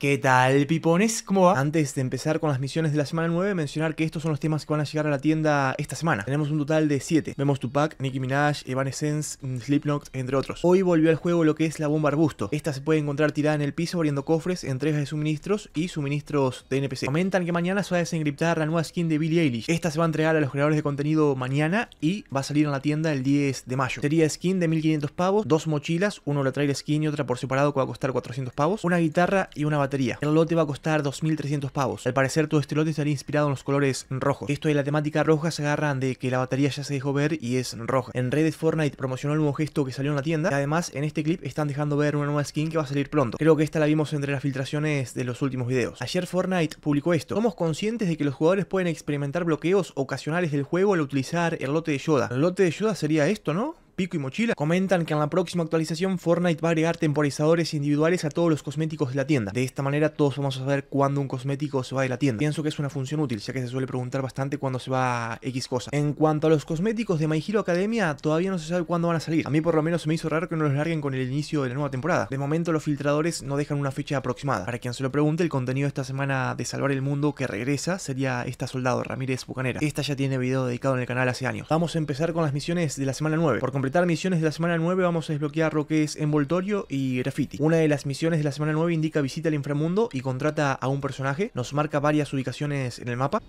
¿Qué tal, pipones? ¿Cómo va? Antes de empezar con las misiones de la semana 9, mencionar que estos son los temas que van a llegar a la tienda esta semana. Tenemos un total de 7. Vemos Tupac, Nicki Minaj, Evanescence, mm, Slipknot, entre otros. Hoy volvió al juego lo que es la bomba arbusto. Esta se puede encontrar tirada en el piso abriendo cofres, entregas de suministros y suministros de NPC. Comentan que mañana se va a desencriptar la nueva skin de Billie Eilish. Esta se va a entregar a los creadores de contenido mañana y va a salir en la tienda el 10 de mayo. Sería skin de 1500 pavos, dos mochilas, uno la trae la skin y otra por separado que va a costar 400 pavos, una guitarra y una batería el lote va a costar 2.300 pavos. Al parecer todo este lote estaría inspirado en los colores rojos. Esto de la temática roja se agarran de que la batería ya se dejó ver y es roja. En Redes Fortnite promocionó el nuevo gesto que salió en la tienda y además en este clip están dejando ver una nueva skin que va a salir pronto. Creo que esta la vimos entre las filtraciones de los últimos videos. Ayer Fortnite publicó esto. Somos conscientes de que los jugadores pueden experimentar bloqueos ocasionales del juego al utilizar el lote de Yoda. El lote de Yoda sería esto, ¿no? Pico y Mochila comentan que en la próxima actualización Fortnite va a agregar temporizadores individuales a todos los cosméticos de la tienda. De esta manera todos vamos a saber cuándo un cosmético se va de la tienda. Pienso que es una función útil, ya que se suele preguntar bastante cuándo se va X cosa. En cuanto a los cosméticos de My Hero Academia, todavía no se sabe cuándo van a salir. A mí por lo menos me hizo raro que no los larguen con el inicio de la nueva temporada. De momento los filtradores no dejan una fecha aproximada. Para quien se lo pregunte, el contenido de esta semana de Salvar el Mundo que regresa sería esta soldado Ramírez Bucanera. Esta ya tiene video dedicado en el canal hace años. Vamos a empezar con las misiones de la semana 9 completar misiones de la semana 9 vamos a desbloquear lo que es envoltorio y graffiti. Una de las misiones de la semana 9 indica visita al inframundo y contrata a un personaje. Nos marca varias ubicaciones en el mapa.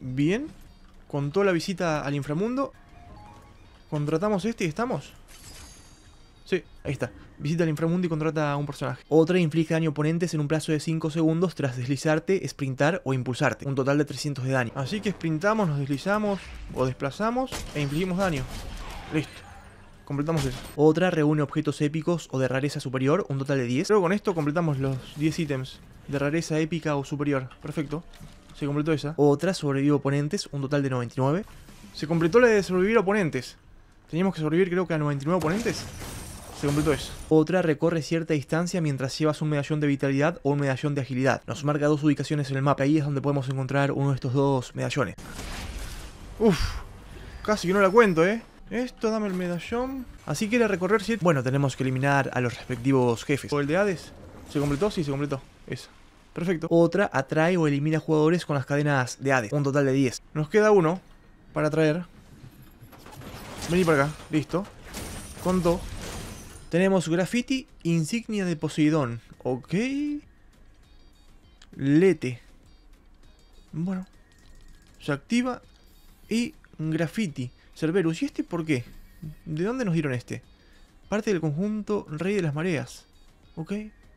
Bien. Contó la visita al inframundo. Contratamos este y estamos. Sí, ahí está. Visita al inframundo y contrata a un personaje. Otra inflige daño a oponentes en un plazo de 5 segundos tras deslizarte, sprintar o impulsarte. Un total de 300 de daño. Así que sprintamos, nos deslizamos o desplazamos e infligimos daño. Listo. Completamos eso. Otra reúne objetos épicos o de rareza superior, un total de 10. Creo con esto completamos los 10 ítems de rareza épica o superior. Perfecto. Se completó esa. Otra sobrevivió oponentes, un total de 99. Se completó la de sobrevivir oponentes. Teníamos que sobrevivir creo que a 99 oponentes. Se completó eso. Otra recorre cierta distancia mientras llevas un medallón de vitalidad o un medallón de agilidad. Nos marca dos ubicaciones en el mapa. Ahí es donde podemos encontrar uno de estos dos medallones. Uf. Casi que no la cuento, eh. Esto, dame el medallón. Así que era recorrer siete... Bueno, tenemos que eliminar a los respectivos jefes. el de Hades? ¿Se completó? Sí, se completó. Eso. Perfecto. Otra, atrae o elimina jugadores con las cadenas de Hades. Un total de 10. Nos queda uno para atraer. Vení para acá. Listo. Con dos. Tenemos graffiti, insignia de Poseidón. Ok. Lete. Bueno. Se activa. Y graffiti. Cerberus, ¿y este por qué? ¿De dónde nos dieron este? Parte del conjunto Rey de las Mareas. Ok,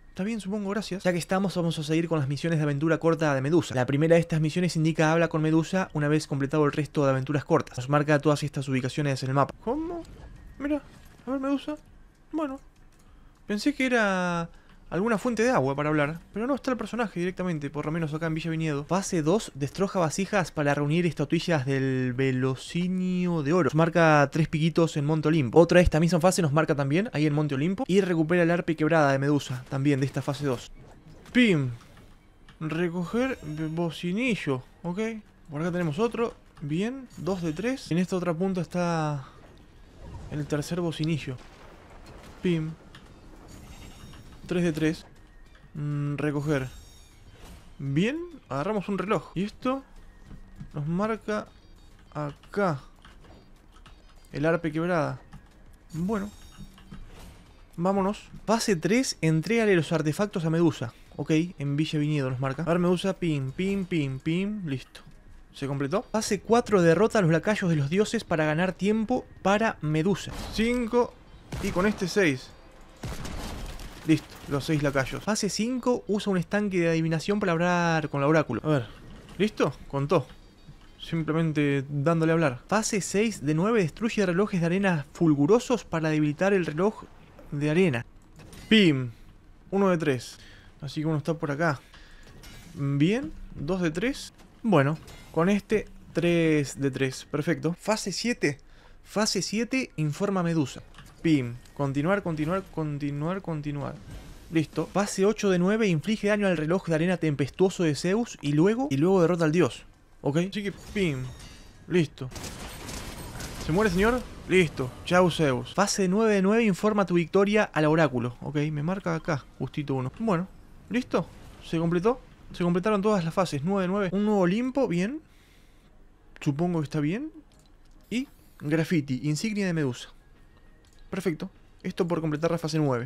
Está bien, supongo, gracias. Ya que estamos, vamos a seguir con las misiones de aventura corta de Medusa. La primera de estas misiones indica habla con Medusa una vez completado el resto de aventuras cortas. Nos marca todas estas ubicaciones en el mapa. ¿Cómo? Mira, a ver Medusa. Bueno, pensé que era alguna fuente de agua para hablar, pero no está el personaje directamente, por lo menos acá en Villa Viñedo. Fase 2, destroja vasijas para reunir estatuillas del velocinio de oro. marca tres piquitos en Monte Olimpo. Otra esta misma fase nos marca también, ahí en Monte Olimpo. Y recupera el arpe quebrada de Medusa, también de esta fase 2. Pim. Recoger bocinillo, ok. Por acá tenemos otro, bien, dos de tres. En esta otra punta está el tercer bocinillo. Pim. 3 de 3. Mm, recoger. Bien, agarramos un reloj. Y esto nos marca acá. El arpe quebrada. Bueno. Vámonos. Pase 3, entregale los artefactos a Medusa. Ok, en Villa Viñedo nos marca. A ver, Medusa, pim, pim, pim, pim. Listo. ¿Se completó? Pase 4, derrota a los lacayos de los dioses para ganar tiempo para Medusa. 5 y con este 6. Listo, los seis lacayos. Fase 5, usa un estanque de adivinación para hablar con la oráculo. A ver, ¿listo? Contó. Simplemente dándole a hablar. Fase 6 de 9, destruye relojes de arena fulgurosos para debilitar el reloj de arena. Pim. Uno de 3. Así que uno está por acá. Bien, 2 de 3. Bueno, con este 3 de 3. Perfecto. Fase 7. Fase 7, informa Medusa. Pim. Continuar, continuar, continuar, continuar. Listo. Fase 8 de 9, inflige daño al reloj de arena tempestuoso de Zeus y luego, y luego derrota al dios. ¿Ok? Así pim. Listo. ¿Se muere, señor? Listo. Chau, Zeus. Fase 9 de 9, informa tu victoria al oráculo. Ok, me marca acá, justito uno. Bueno, listo. ¿Se completó? Se completaron todas las fases. 9 de 9. Un nuevo limpo bien. Supongo que está bien. Y graffiti, insignia de Medusa. Perfecto. Esto por completar la fase 9.